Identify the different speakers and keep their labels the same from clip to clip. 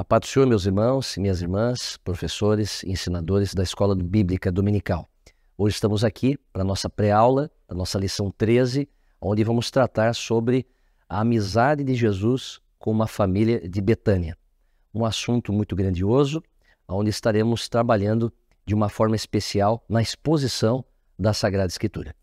Speaker 1: A paz do Senhor, meus irmãos e minhas irmãs, professores e ensinadores da Escola Bíblica Dominical. Hoje estamos aqui para a nossa pré-aula, a nossa lição 13, onde vamos tratar sobre a amizade de Jesus com uma família de Betânia. Um assunto muito grandioso, onde estaremos trabalhando de uma forma especial na exposição da Sagrada Escritura.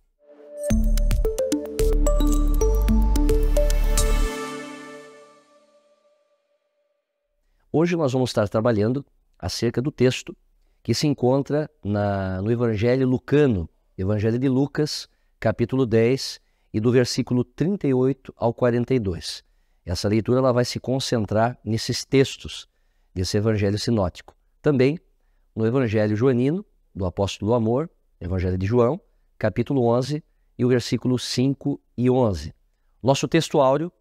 Speaker 1: Hoje nós vamos estar trabalhando acerca do texto que se encontra na, no Evangelho Lucano, Evangelho de Lucas, capítulo 10, e do versículo 38 ao 42. Essa leitura ela vai se concentrar nesses textos desse Evangelho Sinótico. Também no Evangelho Joanino, do Apóstolo do Amor, Evangelho de João, capítulo 11, e o versículo 5 e 11. Nosso texto áureo,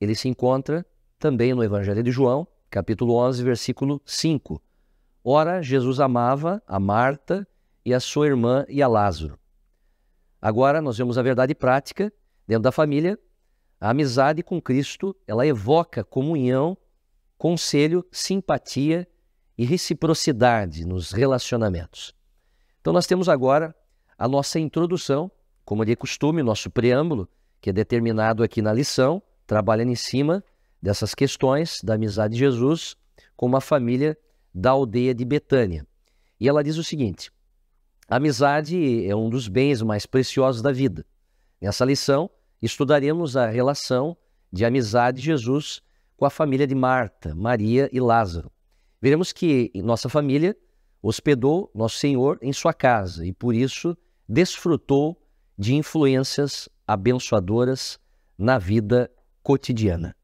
Speaker 1: ele se encontra também no Evangelho de João, capítulo 11, versículo 5. Ora, Jesus amava a Marta e a sua irmã e a Lázaro. Agora nós vemos a verdade prática dentro da família. A amizade com Cristo, ela evoca comunhão, conselho, simpatia e reciprocidade nos relacionamentos. Então nós temos agora a nossa introdução, como de costume, nosso preâmbulo, que é determinado aqui na lição, trabalhando em cima dessas questões da amizade de Jesus com uma família da aldeia de Betânia. E ela diz o seguinte: a amizade é um dos bens mais preciosos da vida. Nessa lição, estudaremos a relação de amizade de Jesus com a família de Marta, Maria e Lázaro. Veremos que nossa família hospedou Nosso Senhor em sua casa e, por isso, desfrutou de influências abençoadoras na vida cotidiana.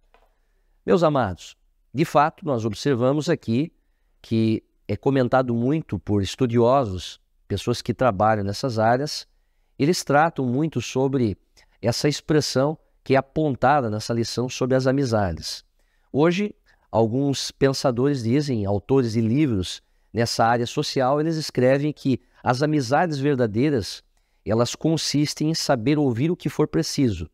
Speaker 1: Meus amados, de fato, nós observamos aqui que é comentado muito por estudiosos, pessoas que trabalham nessas áreas, eles tratam muito sobre essa expressão que é apontada nessa lição sobre as amizades. Hoje, alguns pensadores dizem, autores de livros nessa área social, eles escrevem que as amizades verdadeiras, elas consistem em saber ouvir o que for preciso,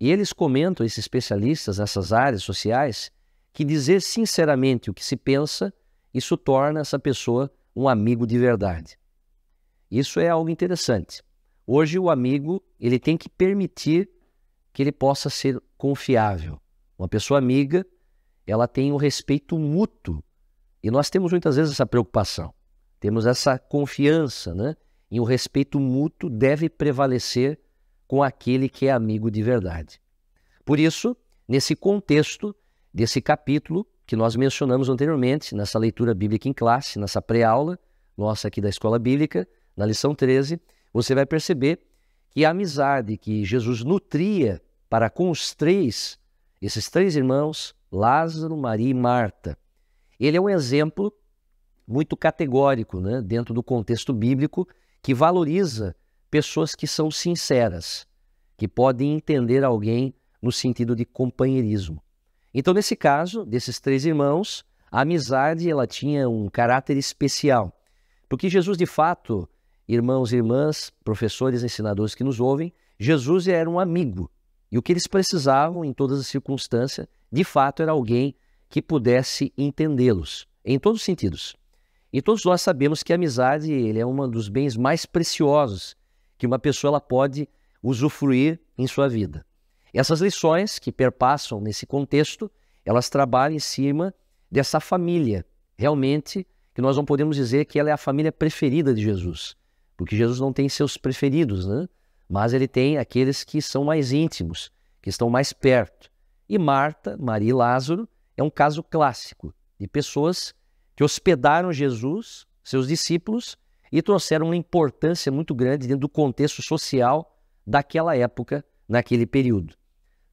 Speaker 1: e eles comentam, esses especialistas nessas áreas sociais, que dizer sinceramente o que se pensa, isso torna essa pessoa um amigo de verdade. Isso é algo interessante. Hoje o amigo, ele tem que permitir que ele possa ser confiável. Uma pessoa amiga, ela tem o um respeito mútuo. E nós temos muitas vezes essa preocupação. Temos essa confiança, né? E o respeito mútuo deve prevalecer com aquele que é amigo de verdade. Por isso, nesse contexto desse capítulo que nós mencionamos anteriormente, nessa leitura bíblica em classe, nessa pré-aula nossa aqui da escola bíblica, na lição 13, você vai perceber que a amizade que Jesus nutria para com os três, esses três irmãos, Lázaro, Maria e Marta, ele é um exemplo muito categórico né, dentro do contexto bíblico que valoriza pessoas que são sinceras, que podem entender alguém no sentido de companheirismo. Então, nesse caso, desses três irmãos, a amizade ela tinha um caráter especial, porque Jesus, de fato, irmãos e irmãs, professores, ensinadores que nos ouvem, Jesus era um amigo. E o que eles precisavam em todas as circunstâncias, de fato, era alguém que pudesse entendê-los, em todos os sentidos. E todos nós sabemos que a amizade ele é um dos bens mais preciosos que uma pessoa ela pode usufruir em sua vida. Essas lições que perpassam nesse contexto, elas trabalham em cima dessa família, realmente, que nós não podemos dizer que ela é a família preferida de Jesus, porque Jesus não tem seus preferidos, né? mas ele tem aqueles que são mais íntimos, que estão mais perto. E Marta, Maria e Lázaro é um caso clássico de pessoas que hospedaram Jesus, seus discípulos, e trouxeram uma importância muito grande dentro do contexto social daquela época, naquele período.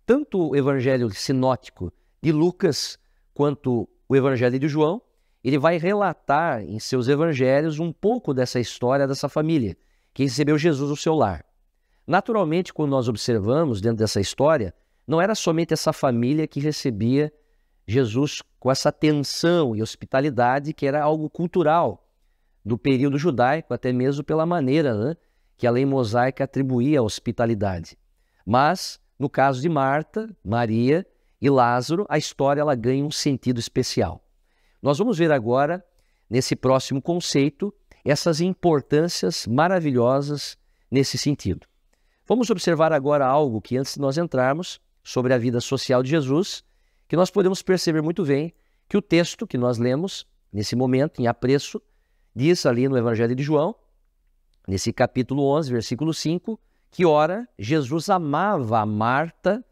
Speaker 1: Tanto o evangelho sinótico de Lucas quanto o evangelho de João, ele vai relatar em seus evangelhos um pouco dessa história dessa família que recebeu Jesus no seu lar. Naturalmente, quando nós observamos dentro dessa história, não era somente essa família que recebia Jesus com essa atenção e hospitalidade, que era algo cultural do período judaico, até mesmo pela maneira né, que a lei mosaica atribuía à hospitalidade. Mas, no caso de Marta, Maria e Lázaro, a história ela ganha um sentido especial. Nós vamos ver agora, nesse próximo conceito, essas importâncias maravilhosas nesse sentido. Vamos observar agora algo que, antes de nós entrarmos sobre a vida social de Jesus, que nós podemos perceber muito bem que o texto que nós lemos nesse momento, em apreço, diz ali no Evangelho de João, nesse capítulo 11, versículo 5, que ora, Jesus amava a Marta,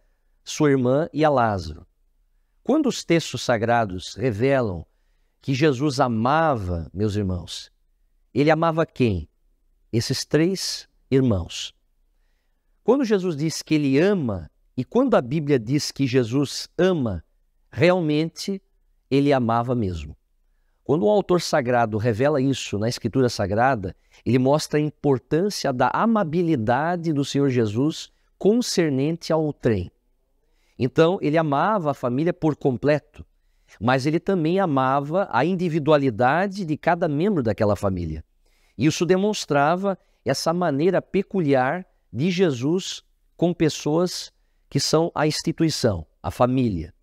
Speaker 1: sua irmã e a Lázaro. Quando os textos sagrados revelam que Jesus amava, meus irmãos, ele amava quem? Esses três irmãos. Quando Jesus diz que ele ama, e quando a Bíblia diz que Jesus ama, realmente ele amava mesmo. Quando um autor sagrado revela isso na Escritura Sagrada, ele mostra a importância da amabilidade do Senhor Jesus concernente ao trem. Então, ele amava a família por completo, mas ele também amava a individualidade de cada membro daquela família. Isso demonstrava essa maneira peculiar de Jesus com pessoas que são a instituição, a família.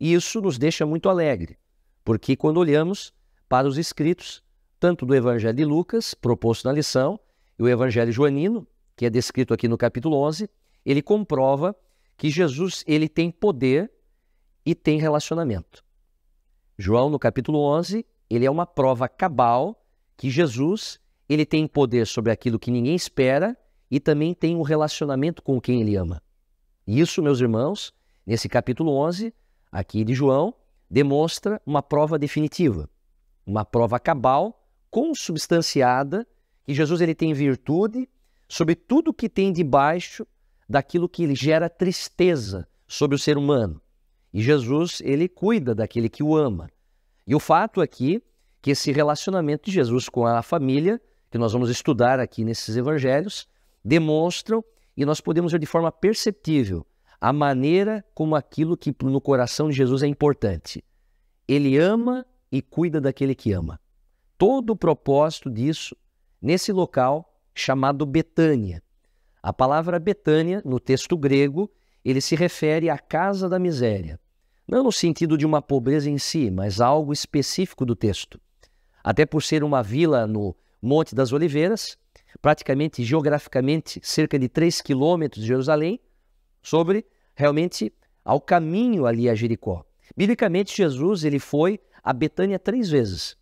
Speaker 1: E isso nos deixa muito alegre, porque quando olhamos para os escritos, tanto do Evangelho de Lucas, proposto na lição, e o Evangelho joanino, que é descrito aqui no capítulo 11, ele comprova que Jesus ele tem poder e tem relacionamento. João, no capítulo 11, ele é uma prova cabal que Jesus ele tem poder sobre aquilo que ninguém espera e também tem um relacionamento com quem ele ama. Isso, meus irmãos, nesse capítulo 11, aqui de João, demonstra uma prova definitiva uma prova cabal, consubstanciada, que Jesus ele tem virtude sobre tudo que tem debaixo daquilo que gera tristeza sobre o ser humano. E Jesus, ele cuida daquele que o ama. E o fato aqui é que esse relacionamento de Jesus com a família, que nós vamos estudar aqui nesses evangelhos, demonstram e nós podemos ver de forma perceptível a maneira como aquilo que no coração de Jesus é importante. Ele ama e cuida daquele que ama. Todo o propósito disso nesse local chamado Betânia. A palavra Betânia, no texto grego, ele se refere à casa da miséria. Não no sentido de uma pobreza em si, mas algo específico do texto. Até por ser uma vila no Monte das Oliveiras, praticamente geograficamente cerca de 3 quilômetros de Jerusalém, sobre realmente ao caminho ali a Jericó. Biblicamente, Jesus ele foi a Betânia três vezes.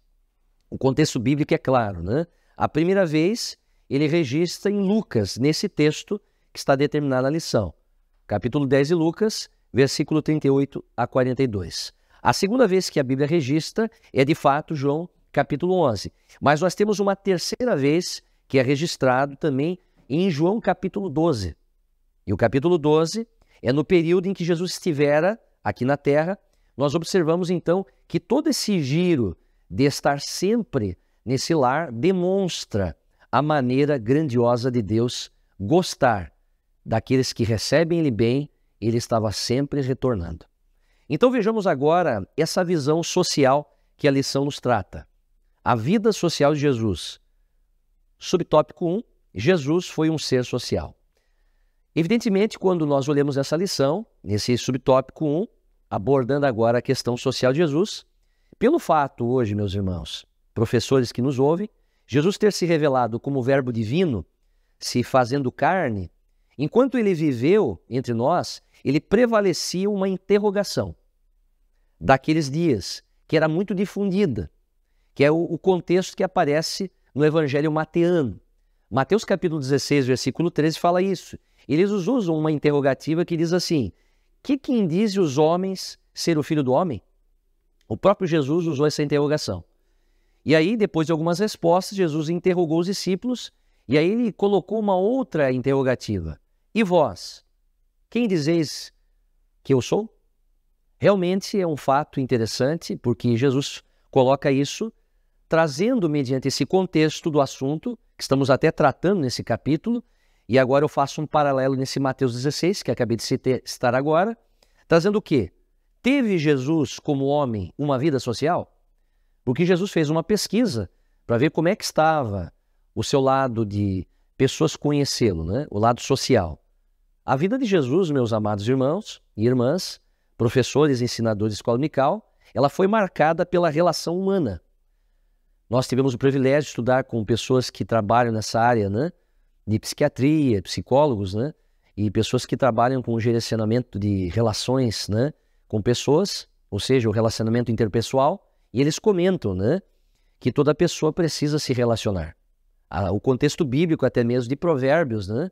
Speaker 1: O contexto bíblico é claro, né? A primeira vez, ele registra em Lucas, nesse texto que está determinado na lição. Capítulo 10 de Lucas, versículo 38 a 42. A segunda vez que a Bíblia registra é, de fato, João, capítulo 11. Mas nós temos uma terceira vez que é registrado também em João, capítulo 12. E o capítulo 12 é no período em que Jesus estivera aqui na terra nós observamos então que todo esse giro de estar sempre nesse lar demonstra a maneira grandiosa de Deus gostar daqueles que recebem Ele bem, Ele estava sempre retornando. Então vejamos agora essa visão social que a lição nos trata. A vida social de Jesus. Subtópico 1: Jesus foi um ser social. Evidentemente, quando nós olhamos essa lição, nesse subtópico 1, abordando agora a questão social de Jesus, pelo fato hoje, meus irmãos, professores que nos ouvem, Jesus ter se revelado como Verbo divino, se fazendo carne, enquanto ele viveu entre nós, ele prevalecia uma interrogação daqueles dias, que era muito difundida, que é o, contexto que aparece no Evangelho mateano. Mateus capítulo 16, versículo 13 fala isso. Eles usam uma interrogativa que diz assim: que quem diz os homens ser o filho do homem? O próprio Jesus usou essa interrogação. E aí, depois de algumas respostas, Jesus interrogou os discípulos e aí ele colocou uma outra interrogativa. E vós, quem dizeis que eu sou? Realmente é um fato interessante, porque Jesus coloca isso trazendo mediante esse contexto do assunto que estamos até tratando nesse capítulo, e agora eu faço um paralelo nesse Mateus 16, que acabei de citar agora, trazendo o quê? Teve Jesus como homem uma vida social? Porque Jesus fez uma pesquisa para ver como é que estava o seu lado de pessoas conhecê-lo, né? o lado social. A vida de Jesus, meus amados irmãos e irmãs, professores, ensinadores de escola unical, ela foi marcada pela relação humana. Nós tivemos o privilégio de estudar com pessoas que trabalham nessa área, né? de psiquiatria, psicólogos, né? E pessoas que trabalham com o gerenciamento de relações, né? Com pessoas, ou seja, o relacionamento interpessoal, e eles comentam, né? Que toda pessoa precisa se relacionar. O contexto bíblico, até mesmo de provérbios, né?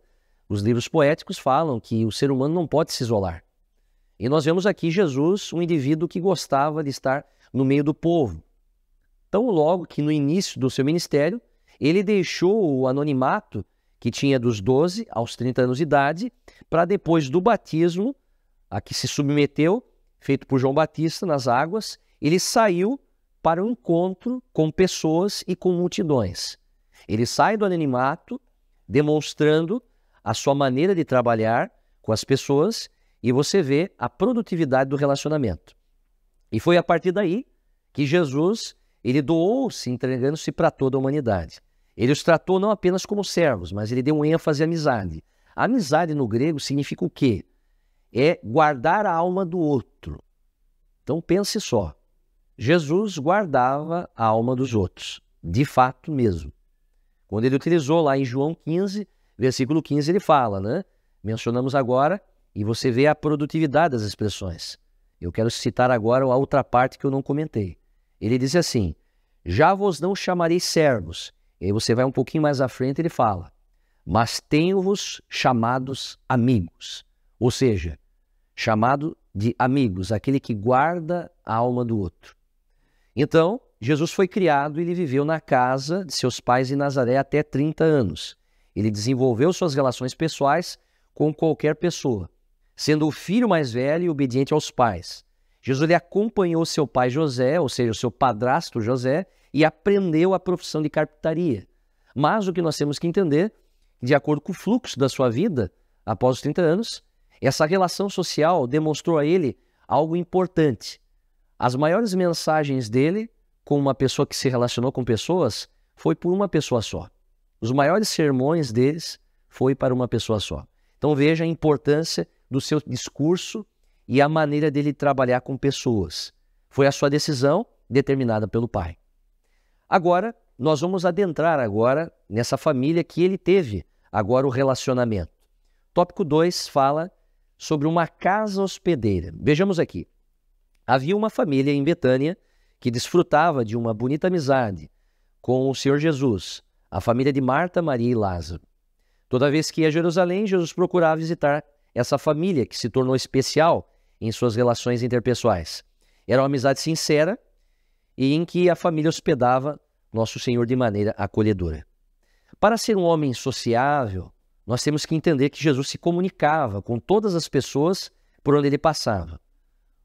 Speaker 1: Os livros poéticos falam que o ser humano não pode se isolar. E nós vemos aqui Jesus, um indivíduo que gostava de estar no meio do povo. Tão logo que no início do seu ministério, ele deixou o anonimato que tinha dos 12 aos 30 anos de idade, para depois do batismo, a que se submeteu, feito por João Batista nas águas, ele saiu para o um encontro com pessoas e com multidões. Ele sai do anonimato, demonstrando a sua maneira de trabalhar com as pessoas e você vê a produtividade do relacionamento. E foi a partir daí que Jesus ele doou-se, entregando-se para toda a humanidade. Ele os tratou não apenas como servos, mas ele deu um ênfase à amizade. amizade no grego significa o quê? É guardar a alma do outro. Então pense só. Jesus guardava a alma dos outros, de fato mesmo. Quando ele utilizou lá em João 15, versículo 15, ele fala, né? Mencionamos agora, e você vê a produtividade das expressões. Eu quero citar agora a outra parte que eu não comentei. Ele diz assim: Já vos não chamarei servos, e aí você vai um pouquinho mais à frente e ele fala: Mas tenho-vos chamados amigos. Ou seja, chamado de amigos, aquele que guarda a alma do outro. Então, Jesus foi criado e ele viveu na casa de seus pais em Nazaré até 30 anos. Ele desenvolveu suas relações pessoais com qualquer pessoa, sendo o filho mais velho e obediente aos pais. Jesus acompanhou seu pai José, ou seja, seu padrasto José, e aprendeu a profissão de carpintaria. Mas o que nós temos que entender, de acordo com o fluxo da sua vida, após os 30 anos, essa relação social demonstrou a ele algo importante. As maiores mensagens dele com uma pessoa que se relacionou com pessoas foi por uma pessoa só. Os maiores sermões deles foi para uma pessoa só. Então veja a importância do seu discurso e a maneira dele trabalhar com pessoas. Foi a sua decisão determinada pelo pai. Agora, nós vamos adentrar agora nessa família que ele teve, agora o relacionamento. Tópico 2 fala sobre uma casa hospedeira. Vejamos aqui. Havia uma família em Betânia que desfrutava de uma bonita amizade com o Senhor Jesus, a família de Marta, Maria e Lázaro. Toda vez que ia a Jerusalém, Jesus procurava visitar essa família que se tornou especial em suas relações interpessoais. Era uma amizade sincera e em que a família hospedava Nosso Senhor de maneira acolhedora. Para ser um homem sociável, nós temos que entender que Jesus se comunicava com todas as pessoas por onde ele passava.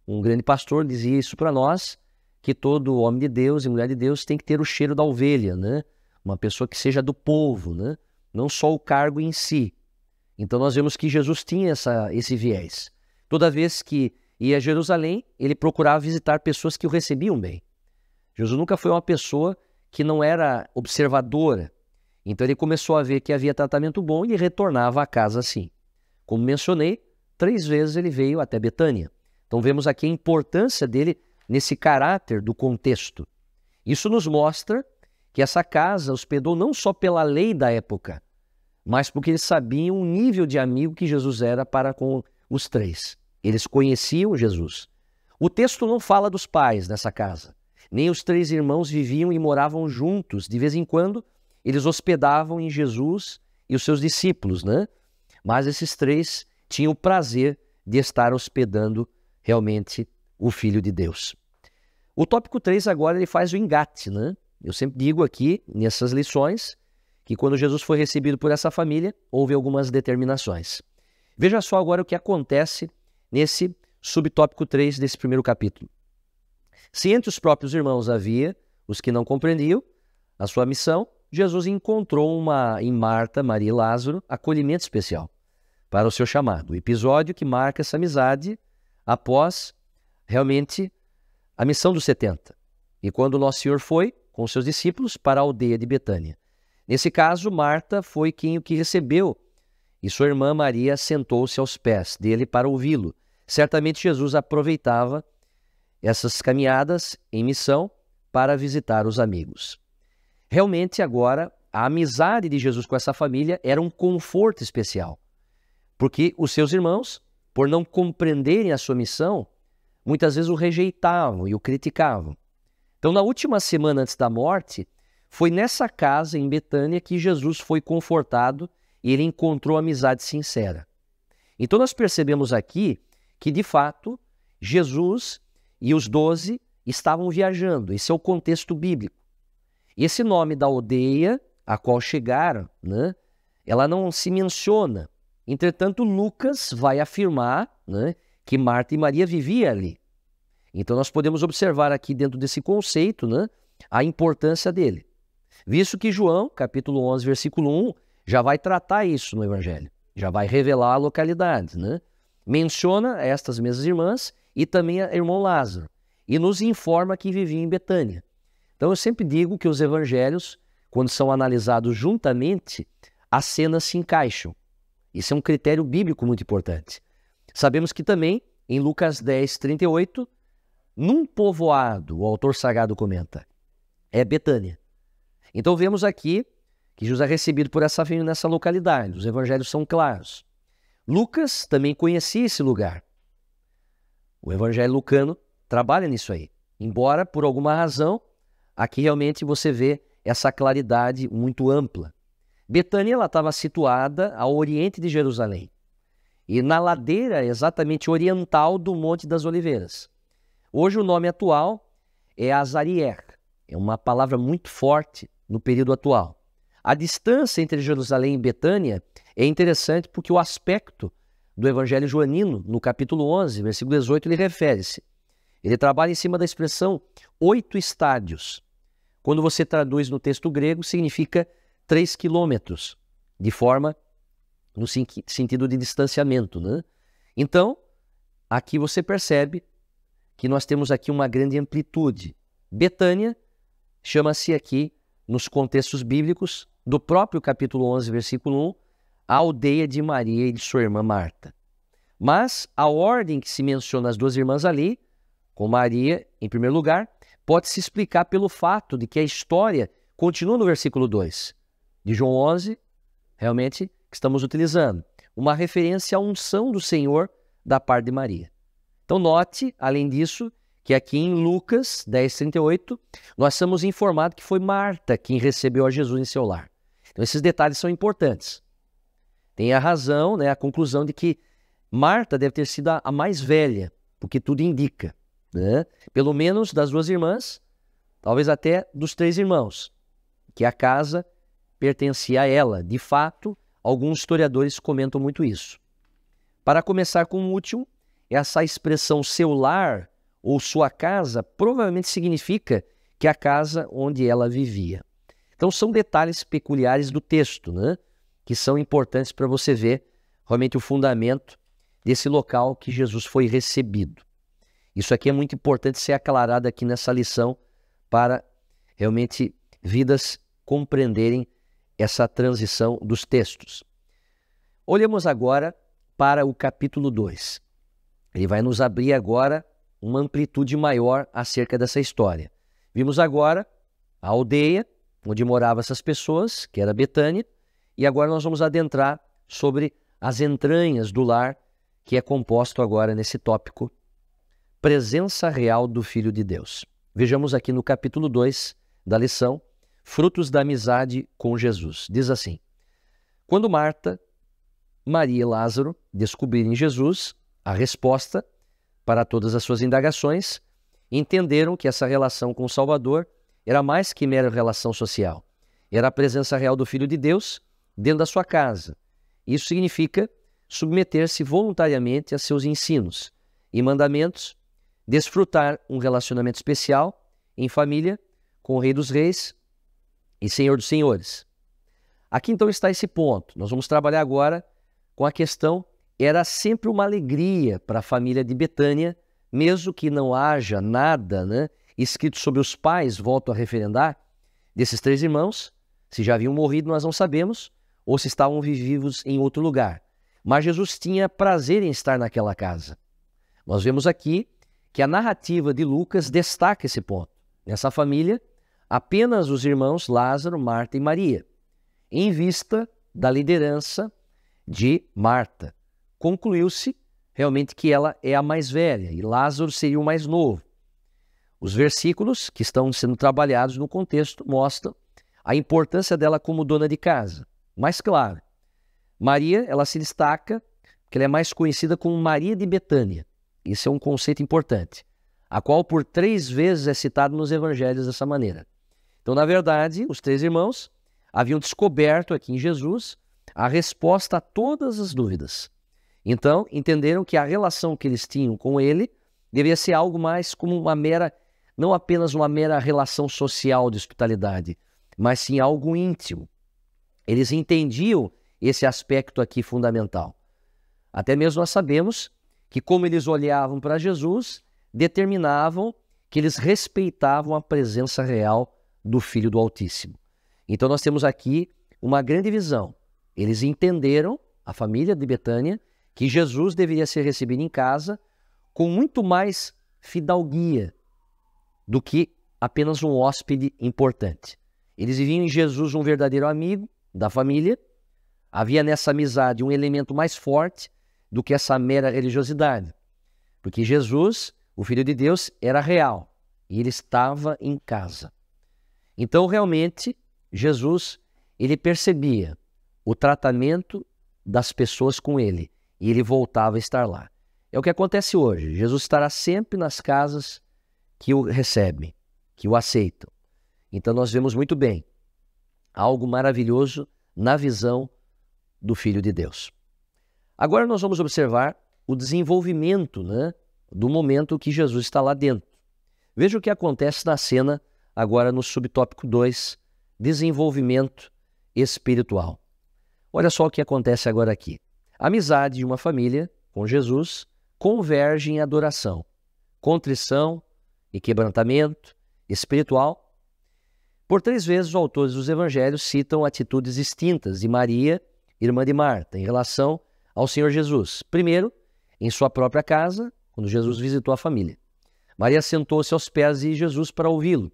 Speaker 1: Um grande pastor dizia isso para nós, que todo homem de Deus e mulher de Deus tem que ter o cheiro da ovelha, né? Uma pessoa que seja do povo, né? Não só o cargo em si. Então nós vemos que Jesus tinha essa, esse viés. Toda vez que ia a Jerusalém, ele procurava visitar pessoas que o recebiam bem. Jesus nunca foi uma pessoa que não era observadora. Então ele começou a ver que havia tratamento bom e retornava à casa assim. Como mencionei, três vezes ele veio até Betânia. Então vemos aqui a importância dele nesse caráter do contexto. Isso nos mostra que essa casa hospedou não só pela lei da época, mas porque eles sabiam o nível de amigo que Jesus era para com os três. Eles conheciam Jesus. O texto não fala dos pais nessa casa. Nem os três irmãos viviam e moravam juntos. De vez em quando, eles hospedavam em Jesus e os seus discípulos, né? Mas esses três tinham o prazer de estar hospedando realmente o Filho de Deus. O tópico 3 agora ele faz o engate, né? Eu sempre digo aqui nessas lições que quando Jesus foi recebido por essa família, houve algumas determinações. Veja só agora o que acontece nesse subtópico 3 desse primeiro capítulo. Se entre os próprios irmãos havia os que não compreendiam a sua missão, Jesus encontrou uma, em Marta, Maria e Lázaro acolhimento especial para o seu chamado. O episódio que marca essa amizade após realmente a missão dos 70. E quando nosso Senhor foi com seus discípulos para a aldeia de Betânia. Nesse caso, Marta foi quem o que recebeu, e sua irmã Maria sentou-se aos pés dele para ouvi-lo. Certamente Jesus aproveitava essas caminhadas em missão para visitar os amigos. Realmente, agora, a amizade de Jesus com essa família era um conforto especial, porque os seus irmãos, por não compreenderem a sua missão, muitas vezes o rejeitavam e o criticavam. Então, na última semana antes da morte, foi nessa casa em Betânia que Jesus foi confortado e ele encontrou amizade sincera. Então, nós percebemos aqui que, de fato, Jesus e os doze estavam viajando. Esse é o contexto bíblico. Esse nome da aldeia a qual chegaram, né, ela não se menciona. Entretanto, Lucas vai afirmar né, que Marta e Maria viviam ali. Então, nós podemos observar aqui dentro desse conceito né, a importância dele. Visto que João, capítulo 11, versículo 1, já vai tratar isso no Evangelho, já vai revelar a localidade. Né? Menciona estas mesmas irmãs e também a irmão Lázaro, e nos informa que vivia em Betânia. Então eu sempre digo que os evangelhos, quando são analisados juntamente, as cenas se encaixam. Isso é um critério bíblico muito importante. Sabemos que também, em Lucas 10, 38, num povoado, o autor sagrado comenta, é Betânia. Então vemos aqui que Jesus é recebido por essa família nessa localidade. Os evangelhos são claros. Lucas também conhecia esse lugar. O evangelho lucano trabalha nisso aí. Embora, por alguma razão, aqui realmente você vê essa claridade muito ampla. Betânia estava situada ao oriente de Jerusalém e na ladeira exatamente oriental do Monte das Oliveiras. Hoje o nome atual é Azarier, é uma palavra muito forte no período atual. A distância entre Jerusalém e Betânia é interessante porque o aspecto do Evangelho Joanino, no capítulo 11, versículo 18, ele refere-se. Ele trabalha em cima da expressão oito estádios. Quando você traduz no texto grego, significa três quilômetros, de forma no sentido de distanciamento. Né? Então, aqui você percebe que nós temos aqui uma grande amplitude. Betânia chama-se aqui, nos contextos bíblicos, do próprio capítulo 11, versículo 1, a aldeia de Maria e de sua irmã Marta. Mas a ordem que se menciona as duas irmãs ali, com Maria em primeiro lugar, pode se explicar pelo fato de que a história continua no versículo 2 de João 11, realmente, que estamos utilizando. Uma referência à unção do Senhor da parte de Maria. Então, note, além disso, que aqui em Lucas 10, 38, nós somos informados que foi Marta quem recebeu a Jesus em seu lar. Então, esses detalhes são importantes tem a razão, né, a conclusão de que Marta deve ter sido a, a mais velha, porque tudo indica. Né? Pelo menos das duas irmãs, talvez até dos três irmãos, que a casa pertencia a ela. De fato, alguns historiadores comentam muito isso. Para começar com o último, essa expressão seu lar ou sua casa provavelmente significa que a casa onde ela vivia. Então são detalhes peculiares do texto, né? que são importantes para você ver realmente o fundamento desse local que Jesus foi recebido. Isso aqui é muito importante ser aclarado aqui nessa lição para realmente vidas compreenderem essa transição dos textos. Olhemos agora para o capítulo 2. Ele vai nos abrir agora uma amplitude maior acerca dessa história. Vimos agora a aldeia onde moravam essas pessoas, que era Betânia, e agora nós vamos adentrar sobre as entranhas do lar, que é composto agora nesse tópico, presença real do Filho de Deus. Vejamos aqui no capítulo 2 da lição, Frutos da Amizade com Jesus. Diz assim: Quando Marta, Maria e Lázaro descobrirem Jesus, a resposta para todas as suas indagações, entenderam que essa relação com o Salvador era mais que mera relação social. Era a presença real do Filho de Deus dentro da sua casa. Isso significa submeter-se voluntariamente a seus ensinos e mandamentos, desfrutar um relacionamento especial em família com o Rei dos Reis e Senhor dos Senhores. Aqui então está esse ponto. Nós vamos trabalhar agora com a questão: era sempre uma alegria para a família de Betânia, mesmo que não haja nada né, escrito sobre os pais, volto a referendar, desses três irmãos. Se já haviam morrido, nós não sabemos, ou se estavam vivos em outro lugar. Mas Jesus tinha prazer em estar naquela casa. Nós vemos aqui que a narrativa de Lucas destaca esse ponto. Nessa família, apenas os irmãos Lázaro, Marta e Maria, em vista da liderança de Marta. Concluiu-se realmente que ela é a mais velha e Lázaro seria o mais novo. Os versículos que estão sendo trabalhados no contexto mostram a importância dela como dona de casa mais clara. Maria, ela se destaca porque ela é mais conhecida como Maria de Betânia. Esse é um conceito importante, a qual por três vezes é citado nos evangelhos dessa maneira. Então, na verdade, os três irmãos haviam descoberto aqui em Jesus a resposta a todas as dúvidas. Então, entenderam que a relação que eles tinham com ele devia ser algo mais como uma mera, não apenas uma mera relação social de hospitalidade, mas sim algo íntimo, eles entendiam esse aspecto aqui fundamental. Até mesmo nós sabemos que, como eles olhavam para Jesus, determinavam que eles respeitavam a presença real do Filho do Altíssimo. Então, nós temos aqui uma grande visão. Eles entenderam, a família de Betânia, que Jesus deveria ser recebido em casa com muito mais fidalguia do que apenas um hóspede importante. Eles viviam em Jesus um verdadeiro amigo da família. Havia nessa amizade um elemento mais forte do que essa mera religiosidade. Porque Jesus, o Filho de Deus, era real e ele estava em casa. Então, realmente, Jesus, ele percebia o tratamento das pessoas com ele e ele voltava a estar lá. É o que acontece hoje. Jesus estará sempre nas casas que o recebem, que o aceitam. Então, nós vemos muito bem algo maravilhoso na visão do Filho de Deus. Agora nós vamos observar o desenvolvimento né, do momento que Jesus está lá dentro. Veja o que acontece na cena, agora no subtópico 2, desenvolvimento espiritual. Olha só o que acontece agora aqui. A amizade de uma família com Jesus converge em adoração, contrição e quebrantamento espiritual por três vezes, os autores dos evangelhos citam atitudes distintas de Maria, irmã de Marta, em relação ao Senhor Jesus. Primeiro, em sua própria casa, quando Jesus visitou a família. Maria sentou-se aos pés de Jesus para ouvi-lo.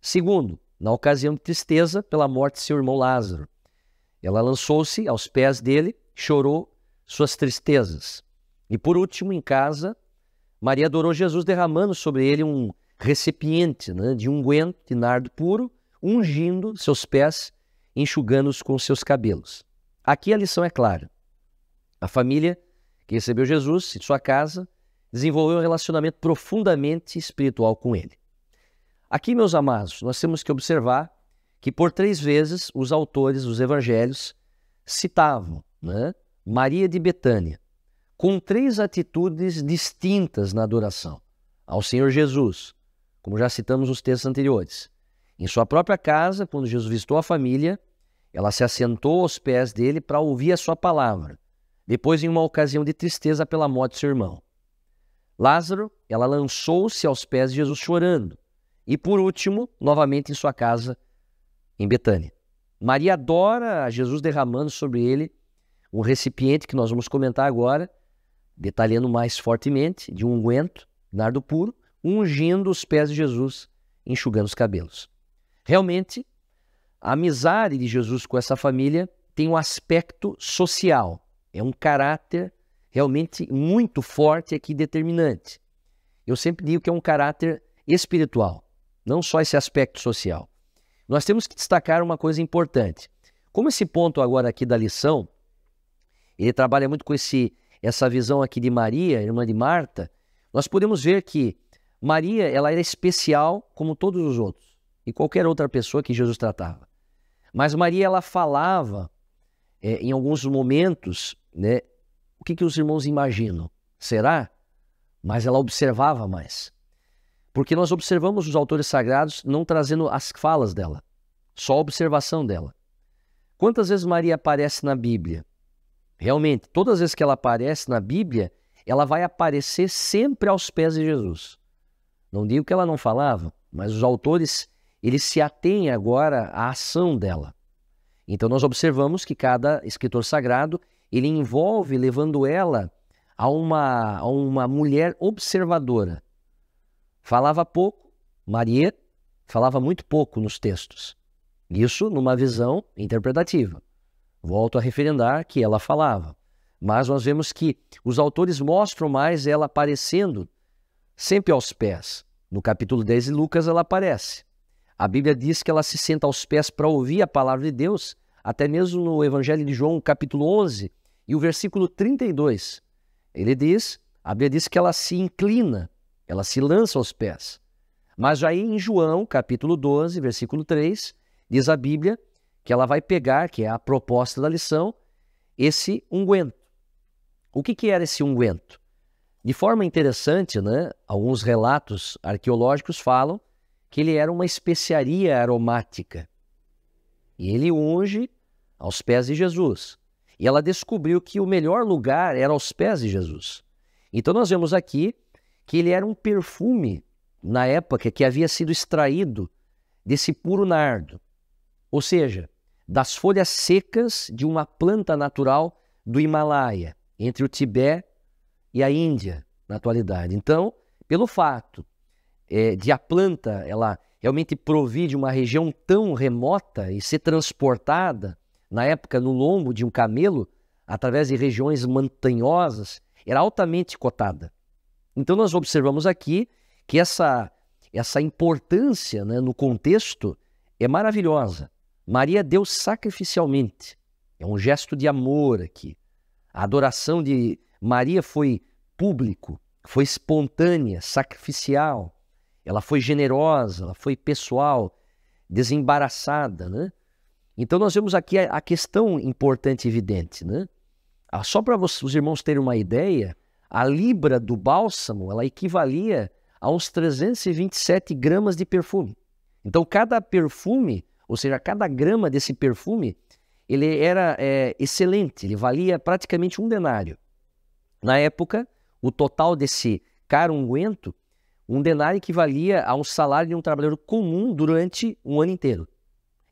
Speaker 1: Segundo, na ocasião de tristeza pela morte de seu irmão Lázaro. Ela lançou-se aos pés dele, chorou suas tristezas. E por último, em casa, Maria adorou Jesus, derramando sobre ele um recipiente né, de unguento de nardo puro, ungindo seus pés, enxugando-os com seus cabelos. Aqui a lição é clara. A família que recebeu Jesus em sua casa desenvolveu um relacionamento profundamente espiritual com ele. Aqui, meus amados, nós temos que observar que por três vezes os autores dos evangelhos citavam né, Maria de Betânia com três atitudes distintas na adoração ao Senhor Jesus, como já citamos nos textos anteriores. Em sua própria casa, quando Jesus visitou a família, ela se assentou aos pés dele para ouvir a sua palavra, depois em uma ocasião de tristeza pela morte de seu irmão. Lázaro, ela lançou-se aos pés de Jesus chorando, e por último, novamente em sua casa em Betânia. Maria adora a Jesus derramando sobre ele um recipiente que nós vamos comentar agora, detalhando mais fortemente, de um unguento, nardo puro, ungindo os pés de Jesus, enxugando os cabelos. Realmente, a amizade de Jesus com essa família tem um aspecto social, é um caráter realmente muito forte aqui determinante. Eu sempre digo que é um caráter espiritual, não só esse aspecto social. Nós temos que destacar uma coisa importante. Como esse ponto agora aqui da lição, ele trabalha muito com esse essa visão aqui de Maria, irmã de Marta, nós podemos ver que Maria, ela era especial como todos os outros e qualquer outra pessoa que Jesus tratava. Mas Maria, ela falava é, em alguns momentos, né? O que, que os irmãos imaginam? Será? Mas ela observava mais. Porque nós observamos os autores sagrados não trazendo as falas dela, só a observação dela. Quantas vezes Maria aparece na Bíblia? Realmente, todas as vezes que ela aparece na Bíblia, ela vai aparecer sempre aos pés de Jesus. Não digo que ela não falava, mas os autores eles se atêm agora à ação dela. Então nós observamos que cada escritor sagrado ele envolve levando ela a uma, a uma mulher observadora. Falava pouco, Maria falava muito pouco nos textos. Isso numa visão interpretativa. Volto a referendar que ela falava. Mas nós vemos que os autores mostram mais ela aparecendo sempre aos pés. No capítulo 10 de Lucas, ela aparece. A Bíblia diz que ela se senta aos pés para ouvir a palavra de Deus, até mesmo no Evangelho de João, capítulo 11, e o versículo 32. Ele diz, a Bíblia diz que ela se inclina, ela se lança aos pés. Mas aí em João, capítulo 12, versículo 3, diz a Bíblia que ela vai pegar, que é a proposta da lição, esse unguento. O que, que era esse unguento? De forma interessante, né, alguns relatos arqueológicos falam que ele era uma especiaria aromática. E ele unge aos pés de Jesus. E ela descobriu que o melhor lugar era aos pés de Jesus. Então nós vemos aqui que ele era um perfume na época que havia sido extraído desse puro nardo, ou seja, das folhas secas de uma planta natural do Himalaia, entre o Tibete e a Índia na atualidade. Então, pelo fato é, de a planta ela realmente provir de uma região tão remota e ser transportada, na época, no lombo de um camelo, através de regiões montanhosas, era altamente cotada. Então, nós observamos aqui que essa, essa importância né, no contexto é maravilhosa. Maria deu sacrificialmente. É um gesto de amor aqui. A adoração de Maria foi público, foi espontânea, sacrificial, ela foi generosa, ela foi pessoal, desembaraçada, né? Então nós vemos aqui a, questão importante e evidente, né? Ah, só para os irmãos terem uma ideia, a libra do bálsamo, ela equivalia a uns 327 gramas de perfume. Então cada perfume, ou seja, cada grama desse perfume, ele era é, excelente, ele valia praticamente um denário. Na época, o total desse caro unguento, um denário equivalia a um salário de um trabalhador comum durante um ano inteiro.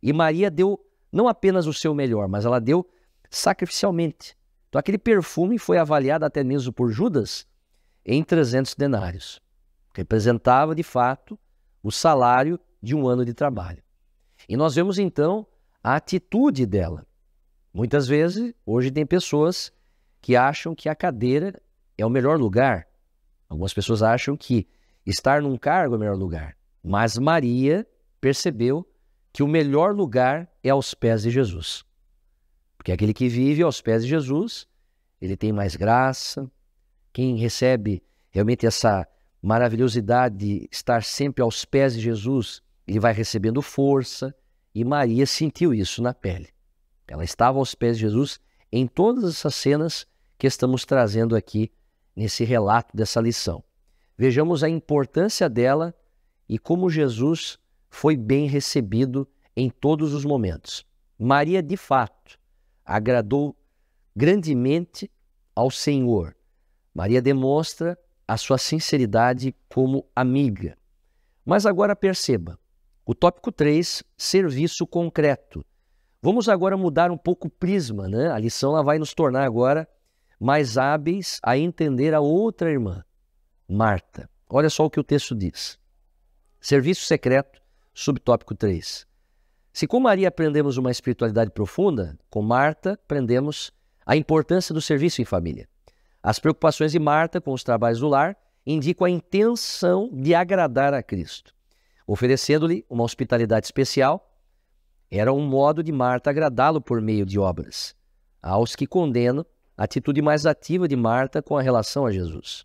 Speaker 1: E Maria deu não apenas o seu melhor, mas ela deu sacrificialmente. Então, aquele perfume foi avaliado até mesmo por Judas em 300 denários. Representava, de fato, o salário de um ano de trabalho. E nós vemos, então, a atitude dela. Muitas vezes, hoje tem pessoas que acham que a cadeira é o melhor lugar. Algumas pessoas acham que estar num cargo é o melhor lugar. Mas Maria percebeu que o melhor lugar é aos pés de Jesus. Porque aquele que vive aos pés de Jesus, ele tem mais graça. Quem recebe realmente essa maravilhosidade de estar sempre aos pés de Jesus, ele vai recebendo força. E Maria sentiu isso na pele. Ela estava aos pés de Jesus em todas essas cenas que estamos trazendo aqui nesse relato dessa lição. Vejamos a importância dela e como Jesus foi bem recebido em todos os momentos. Maria, de fato, agradou grandemente ao Senhor. Maria demonstra a sua sinceridade como amiga. Mas agora perceba, o tópico 3, serviço concreto. Vamos agora mudar um pouco o prisma, né? A lição ela vai nos tornar agora mais hábeis a entender a outra irmã, Marta. Olha só o que o texto diz. Serviço secreto, subtópico 3. Se com Maria aprendemos uma espiritualidade profunda, com Marta aprendemos a importância do serviço em família. As preocupações de Marta com os trabalhos do lar indicam a intenção de agradar a Cristo. Oferecendo-lhe uma hospitalidade especial, era um modo de Marta agradá-lo por meio de obras. Aos que condenam, atitude mais ativa de Marta com a relação a Jesus.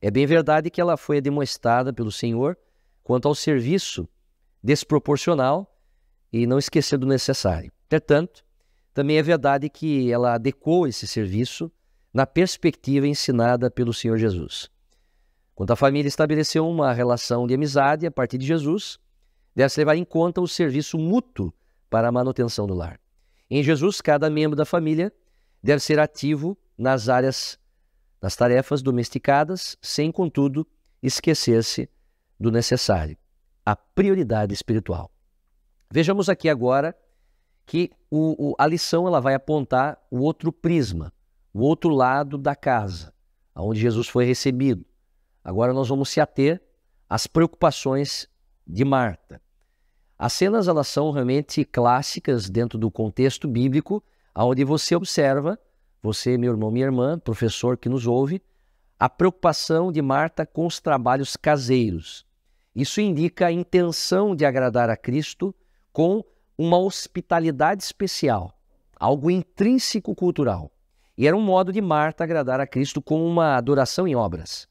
Speaker 1: É bem verdade que ela foi demonstrada pelo Senhor quanto ao serviço desproporcional e não esquecer do necessário. Entretanto, também é verdade que ela adequou esse serviço na perspectiva ensinada pelo Senhor Jesus. Quando a família estabeleceu uma relação de amizade a partir de Jesus, deve-se levar em conta o serviço mútuo para a manutenção do lar. Em Jesus, cada membro da família deve ser ativo nas áreas, nas tarefas domesticadas, sem, contudo, esquecer-se do necessário, a prioridade espiritual. Vejamos aqui agora que o, o, a lição ela vai apontar o outro prisma, o outro lado da casa, aonde Jesus foi recebido. Agora nós vamos se ater às preocupações de Marta. As cenas elas são realmente clássicas dentro do contexto bíblico onde você observa, você, meu irmão, minha irmã, professor que nos ouve, a preocupação de Marta com os trabalhos caseiros. Isso indica a intenção de agradar a Cristo com uma hospitalidade especial, algo intrínseco cultural. E era um modo de Marta agradar a Cristo com uma adoração em obras.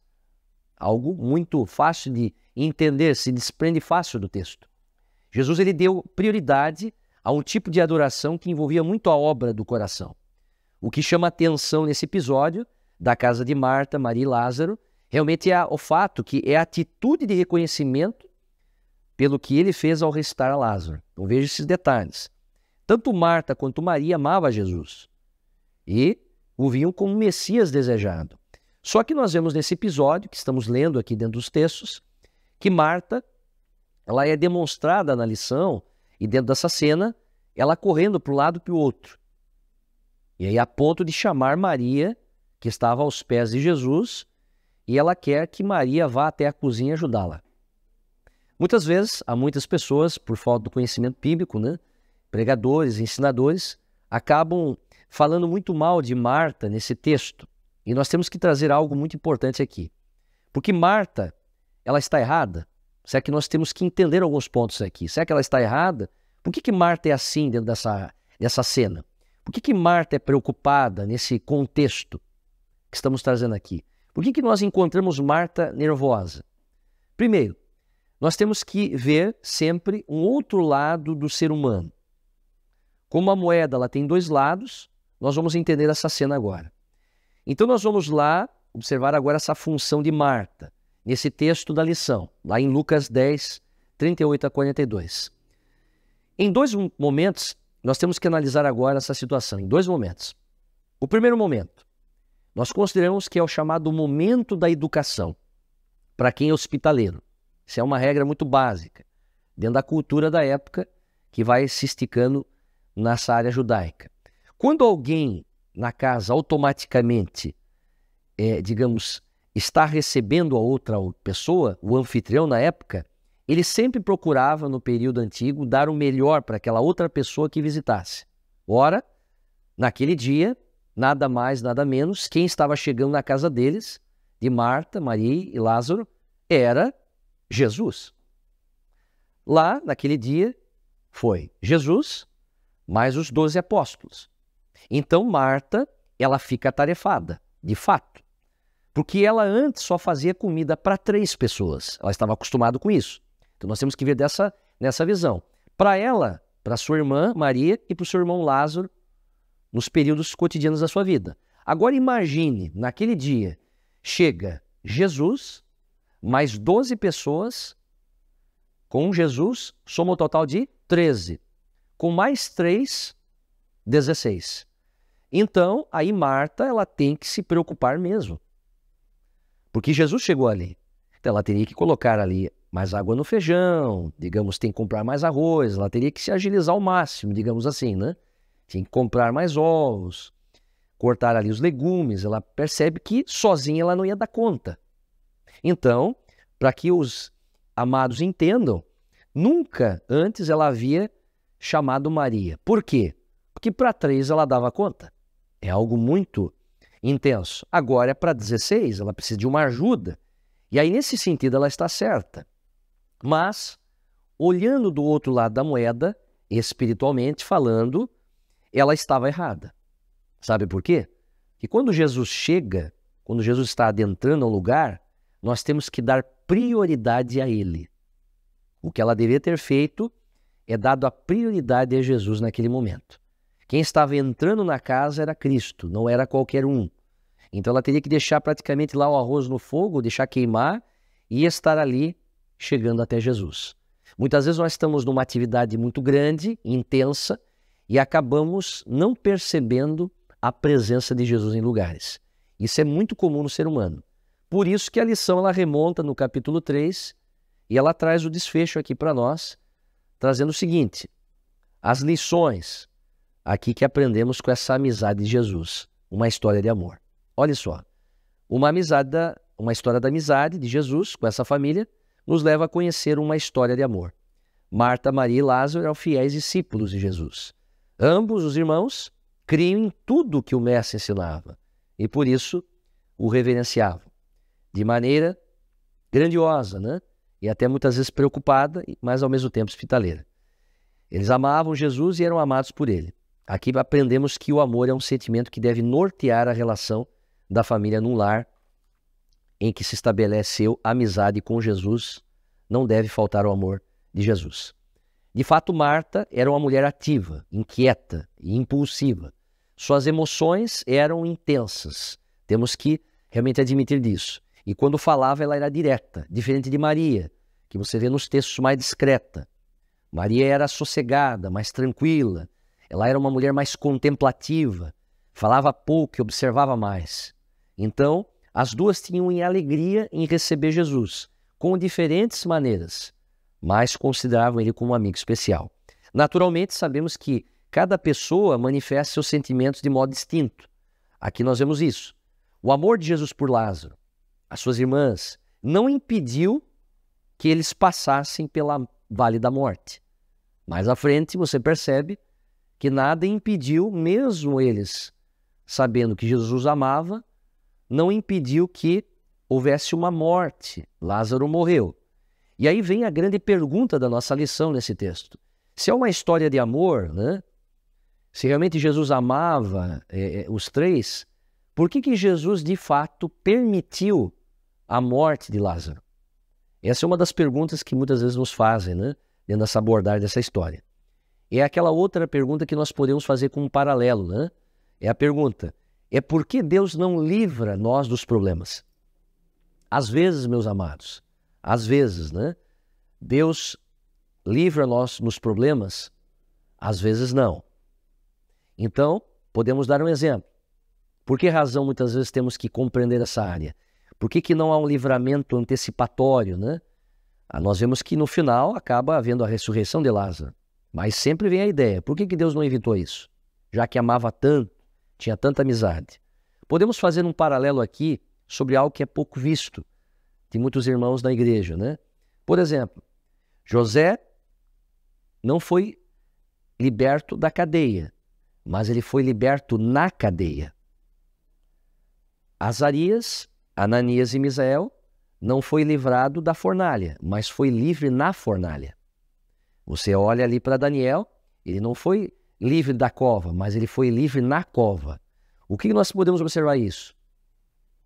Speaker 1: Algo muito fácil de entender, se desprende fácil do texto. Jesus ele deu prioridade a um tipo de adoração que envolvia muito a obra do coração. O que chama atenção nesse episódio da casa de Marta, Maria e Lázaro, realmente é o fato que é a atitude de reconhecimento pelo que ele fez ao ressuscitar Lázaro. Então veja esses detalhes. Tanto Marta quanto Maria amavam Jesus e o viam como Messias desejado. Só que nós vemos nesse episódio, que estamos lendo aqui dentro dos textos, que Marta ela é demonstrada na lição e dentro dessa cena, ela correndo para um lado para o outro. E aí, a ponto de chamar Maria, que estava aos pés de Jesus, e ela quer que Maria vá até a cozinha ajudá-la. Muitas vezes, há muitas pessoas, por falta do conhecimento bíblico, né? pregadores, ensinadores, acabam falando muito mal de Marta nesse texto. E nós temos que trazer algo muito importante aqui. Porque Marta, ela está errada. Será é que nós temos que entender alguns pontos aqui? Será é que ela está errada? Por que, que Marta é assim dentro dessa, dessa cena? Por que, que Marta é preocupada nesse contexto que estamos trazendo aqui? Por que, que nós encontramos Marta nervosa? Primeiro, nós temos que ver sempre um outro lado do ser humano. Como a moeda ela tem dois lados, nós vamos entender essa cena agora. Então nós vamos lá observar agora essa função de Marta nesse texto da lição, lá em Lucas 10, 38 a 42. Em dois momentos, nós temos que analisar agora essa situação, em dois momentos. O primeiro momento, nós consideramos que é o chamado momento da educação, para quem é hospitaleiro. Isso é uma regra muito básica, dentro da cultura da época, que vai se esticando nessa área judaica. Quando alguém na casa automaticamente, é, digamos, está recebendo a outra pessoa, o anfitrião na época, ele sempre procurava, no período antigo, dar o melhor para aquela outra pessoa que visitasse. Ora, naquele dia, nada mais, nada menos, quem estava chegando na casa deles, de Marta, Maria e Lázaro, era Jesus. Lá, naquele dia, foi Jesus mais os doze apóstolos. Então, Marta, ela fica atarefada, de fato. Porque ela antes só fazia comida para três pessoas. Ela estava acostumada com isso. Então nós temos que ver dessa, nessa visão. Para ela, para sua irmã Maria e para o seu irmão Lázaro, nos períodos cotidianos da sua vida. Agora imagine, naquele dia, chega Jesus, mais 12 pessoas, com Jesus, soma um total de 13. Com mais 3, 16. Então, aí Marta, ela tem que se preocupar mesmo. Porque Jesus chegou ali. Então ela teria que colocar ali mais água no feijão, digamos, tem que comprar mais arroz, ela teria que se agilizar ao máximo, digamos assim, né? Tinha que comprar mais ovos, cortar ali os legumes, ela percebe que sozinha ela não ia dar conta. Então, para que os amados entendam, nunca antes ela havia chamado Maria. Por quê? Porque para três ela dava conta. É algo muito intenso. Agora é para 16, ela precisa de uma ajuda. E aí, nesse sentido, ela está certa. Mas, olhando do outro lado da moeda, espiritualmente falando, ela estava errada. Sabe por quê? Que quando Jesus chega, quando Jesus está adentrando ao lugar, nós temos que dar prioridade a ele. O que ela deveria ter feito é dado a prioridade a Jesus naquele momento. Quem estava entrando na casa era Cristo, não era qualquer um. Então ela teria que deixar praticamente lá o arroz no fogo, deixar queimar e estar ali chegando até Jesus. Muitas vezes nós estamos numa atividade muito grande, intensa, e acabamos não percebendo a presença de Jesus em lugares. Isso é muito comum no ser humano. Por isso que a lição ela remonta no capítulo 3 e ela traz o desfecho aqui para nós, trazendo o seguinte: as lições aqui que aprendemos com essa amizade de Jesus, uma história de amor. Olha só, uma amizade, da, uma história da amizade de Jesus com essa família nos leva a conhecer uma história de amor. Marta, Maria e Lázaro eram fiéis discípulos de Jesus. Ambos os irmãos criam em tudo que o mestre ensinava e por isso o reverenciavam de maneira grandiosa, né? E até muitas vezes preocupada, mas ao mesmo tempo hospitaleira. Eles amavam Jesus e eram amados por ele. Aqui aprendemos que o amor é um sentimento que deve nortear a relação da família num lar em que se estabeleceu amizade com Jesus. Não deve faltar o amor de Jesus. De fato, Marta era uma mulher ativa, inquieta e impulsiva. Suas emoções eram intensas. Temos que realmente admitir disso. E quando falava, ela era direta, diferente de Maria, que você vê nos textos mais discreta. Maria era sossegada, mais tranquila, ela era uma mulher mais contemplativa, falava pouco e observava mais. Então, as duas tinham em alegria em receber Jesus, com diferentes maneiras, mas consideravam ele como um amigo especial. Naturalmente, sabemos que cada pessoa manifesta seus sentimentos de modo distinto. Aqui nós vemos isso. O amor de Jesus por Lázaro, as suas irmãs, não impediu que eles passassem pela vale da morte. Mais à frente, você percebe que nada impediu, mesmo eles sabendo que Jesus amava, não impediu que houvesse uma morte. Lázaro morreu. E aí vem a grande pergunta da nossa lição nesse texto. Se é uma história de amor, né? se realmente Jesus amava é, é os três, por que, que Jesus de fato permitiu a morte de Lázaro? Essa é uma das perguntas que muitas vezes nos fazem, né? Dentro dessa abordagem dessa história é aquela outra pergunta que nós podemos fazer como um paralelo, né? É a pergunta: é por que Deus não livra nós dos problemas? Às vezes, meus amados, às vezes, né? Deus livra nós nos problemas, às vezes não. Então, podemos dar um exemplo. Por que razão muitas vezes temos que compreender essa área? Por que, que não há um livramento antecipatório, né? Ah, nós vemos que no final acaba havendo a ressurreição de Lázaro. Mas sempre vem a ideia: por que, que Deus não evitou isso? Já que amava tanto, tinha tanta amizade. Podemos fazer um paralelo aqui sobre algo que é pouco visto de muitos irmãos da igreja, né? Por exemplo, José não foi liberto da cadeia, mas ele foi liberto na cadeia. Azarias, Ananias e Misael não foi livrado da fornalha, mas foi livre na fornalha. Você olha ali para Daniel, ele não foi livre da cova, mas ele foi livre na cova. O que nós podemos observar isso?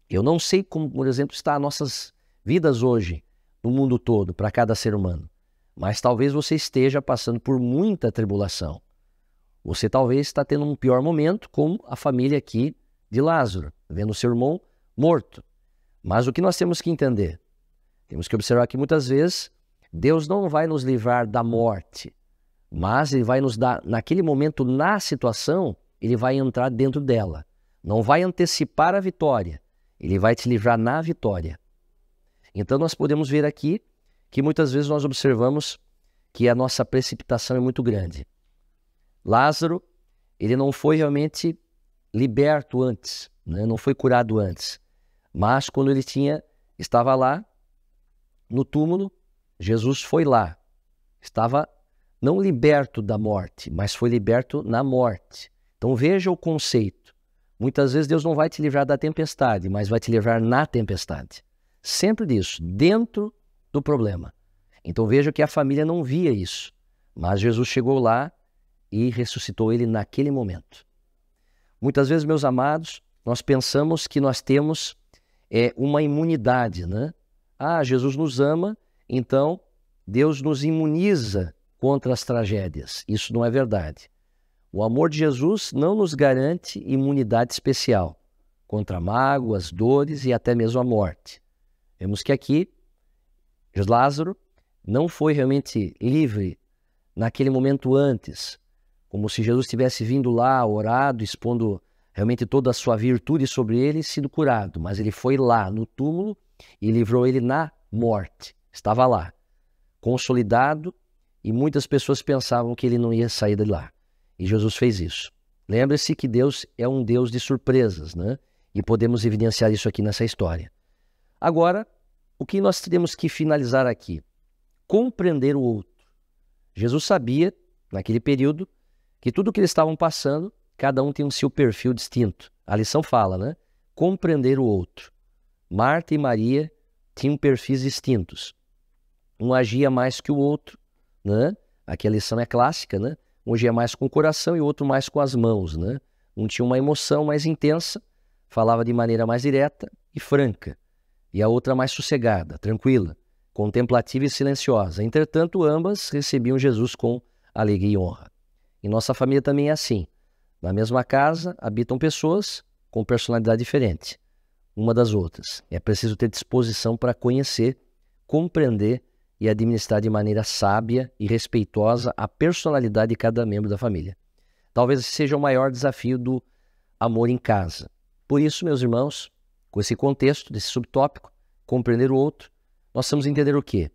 Speaker 1: Eu não sei como, por exemplo, está nossas vidas hoje, no mundo todo, para cada ser humano. Mas talvez você esteja passando por muita tribulação. Você talvez está tendo um pior momento, como a família aqui de Lázaro, vendo seu irmão morto. Mas o que nós temos que entender? Temos que observar que muitas vezes Deus não vai nos livrar da morte, mas Ele vai nos dar, naquele momento, na situação, Ele vai entrar dentro dela. Não vai antecipar a vitória, Ele vai te livrar na vitória. Então, nós podemos ver aqui que muitas vezes nós observamos que a nossa precipitação é muito grande. Lázaro, ele não foi realmente liberto antes, né? não foi curado antes. Mas quando ele tinha, estava lá no túmulo, Jesus foi lá, estava não liberto da morte, mas foi liberto na morte. Então veja o conceito. Muitas vezes Deus não vai te livrar da tempestade, mas vai te livrar na tempestade. Sempre disso, dentro do problema. Então veja que a família não via isso, mas Jesus chegou lá e ressuscitou ele naquele momento. Muitas vezes, meus amados, nós pensamos que nós temos é, uma imunidade, né? Ah, Jesus nos ama, então, Deus nos imuniza contra as tragédias. Isso não é verdade. O amor de Jesus não nos garante imunidade especial contra mágoas, dores e até mesmo a morte. Vemos que aqui Lázaro não foi realmente livre naquele momento antes, como se Jesus tivesse vindo lá, orado, expondo realmente toda a sua virtude sobre ele e sido curado, mas ele foi lá no túmulo e livrou ele na morte estava lá, consolidado, e muitas pessoas pensavam que ele não ia sair de lá. E Jesus fez isso. Lembre-se que Deus é um Deus de surpresas, né? E podemos evidenciar isso aqui nessa história. Agora, o que nós temos que finalizar aqui? Compreender o outro. Jesus sabia, naquele período, que tudo o que eles estavam passando, cada um tem um seu perfil distinto. A lição fala, né? Compreender o outro. Marta e Maria tinham perfis distintos. Um agia mais que o outro, né? Aqui a lição é clássica, né? Um agia mais com o coração e outro mais com as mãos, né? Um tinha uma emoção mais intensa, falava de maneira mais direta e franca, e a outra mais sossegada, tranquila, contemplativa e silenciosa. Entretanto, ambas recebiam Jesus com alegria e honra. E nossa família também é assim. Na mesma casa habitam pessoas com personalidade diferente uma das outras. É preciso ter disposição para conhecer, compreender e administrar de maneira sábia e respeitosa a personalidade de cada membro da família. Talvez seja o maior desafio do amor em casa. Por isso, meus irmãos, com esse contexto, desse subtópico, compreender o outro, nós precisamos entender o quê?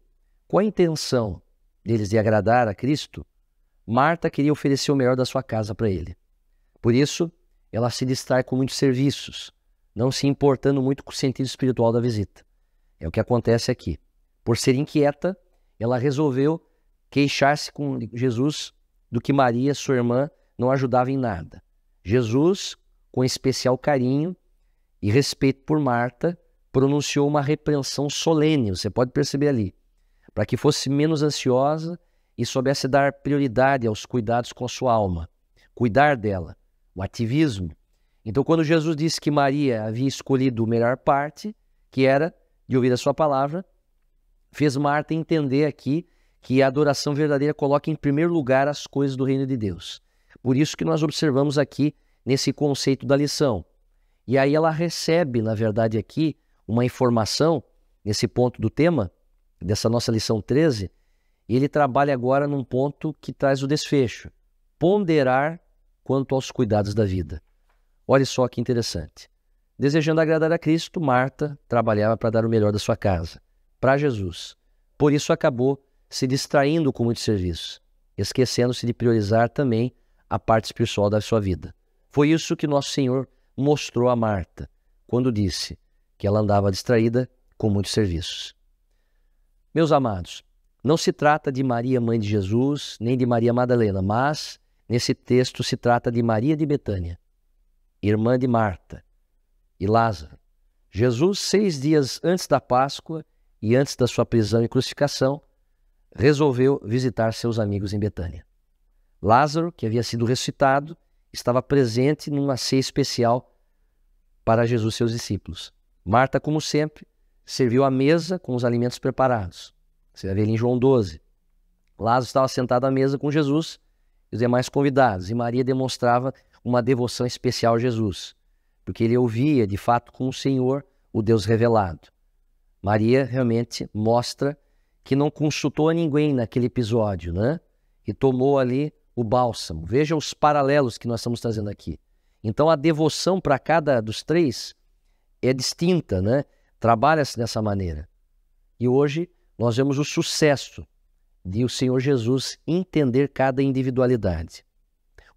Speaker 1: Com a intenção deles de agradar a Cristo, Marta queria oferecer o melhor da sua casa para ele. Por isso, ela se distrai com muitos serviços, não se importando muito com o sentido espiritual da visita. É o que acontece aqui por ser inquieta, ela resolveu queixar-se com Jesus do que Maria, sua irmã, não ajudava em nada. Jesus, com especial carinho e respeito por Marta, pronunciou uma repreensão solene, você pode perceber ali, para que fosse menos ansiosa e soubesse dar prioridade aos cuidados com sua alma, cuidar dela, o ativismo. Então, quando Jesus disse que Maria havia escolhido a melhor parte, que era de ouvir a sua palavra, fez Marta entender aqui que a adoração verdadeira coloca em primeiro lugar as coisas do reino de Deus. Por isso que nós observamos aqui nesse conceito da lição. E aí ela recebe, na verdade, aqui uma informação nesse ponto do tema, dessa nossa lição 13, e ele trabalha agora num ponto que traz o desfecho: ponderar quanto aos cuidados da vida. Olha só que interessante. Desejando agradar a Cristo, Marta trabalhava para dar o melhor da sua casa para Jesus. Por isso acabou se distraindo com muitos serviços, esquecendo-se de priorizar também a parte espiritual da sua vida. Foi isso que nosso Senhor mostrou a Marta quando disse que ela andava distraída com muitos serviços. Meus amados, não se trata de Maria, mãe de Jesus, nem de Maria Madalena, mas nesse texto se trata de Maria de Betânia, irmã de Marta e Lázaro. Jesus, seis dias antes da Páscoa, e antes da sua prisão e crucificação, resolveu visitar seus amigos em Betânia. Lázaro, que havia sido ressuscitado, estava presente numa ceia especial para Jesus e seus discípulos. Marta, como sempre, serviu a mesa com os alimentos preparados. Você vai ver em João 12. Lázaro estava sentado à mesa com Jesus e os demais convidados, e Maria demonstrava uma devoção especial a Jesus, porque ele ouvia de fato com o Senhor, o Deus revelado. Maria realmente mostra que não consultou a ninguém naquele episódio, né? E tomou ali o bálsamo. Veja os paralelos que nós estamos trazendo aqui. Então a devoção para cada dos três é distinta, né? Trabalha-se dessa maneira. E hoje nós vemos o sucesso de o Senhor Jesus entender cada individualidade.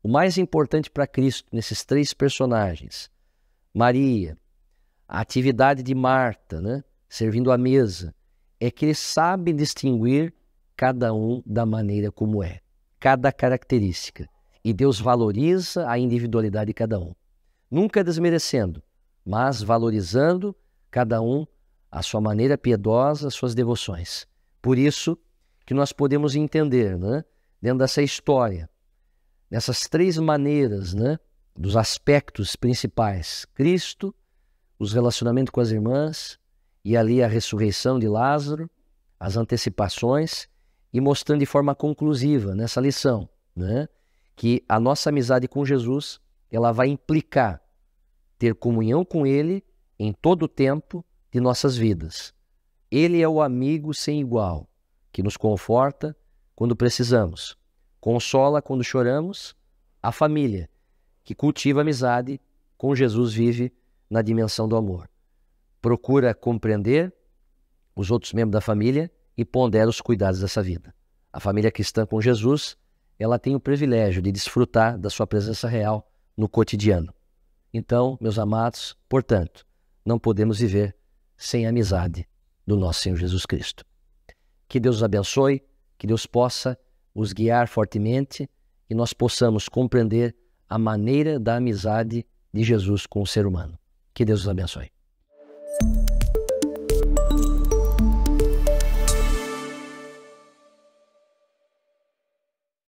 Speaker 1: O mais importante para Cristo nesses três personagens, Maria, a atividade de Marta, né? servindo à mesa, é que ele sabe distinguir cada um da maneira como é, cada característica. E Deus valoriza a individualidade de cada um, nunca desmerecendo, mas valorizando cada um a sua maneira piedosa, as suas devoções. Por isso que nós podemos entender, né, dentro dessa história, nessas três maneiras, né, dos aspectos principais: Cristo, os relacionamentos com as irmãs e ali a ressurreição de Lázaro, as antecipações e mostrando de forma conclusiva nessa lição, né, que a nossa amizade com Jesus, ela vai implicar ter comunhão com ele em todo o tempo de nossas vidas. Ele é o amigo sem igual, que nos conforta quando precisamos, consola quando choramos, a família que cultiva amizade com Jesus vive na dimensão do amor procura compreender os outros membros da família e pondera os cuidados dessa vida. A família cristã com Jesus, ela tem o privilégio de desfrutar da sua presença real no cotidiano. Então, meus amados, portanto, não podemos viver sem a amizade do nosso Senhor Jesus Cristo. Que Deus os abençoe, que Deus possa os guiar fortemente e nós possamos compreender a maneira da amizade de Jesus com o ser humano. Que Deus os abençoe. Thank you.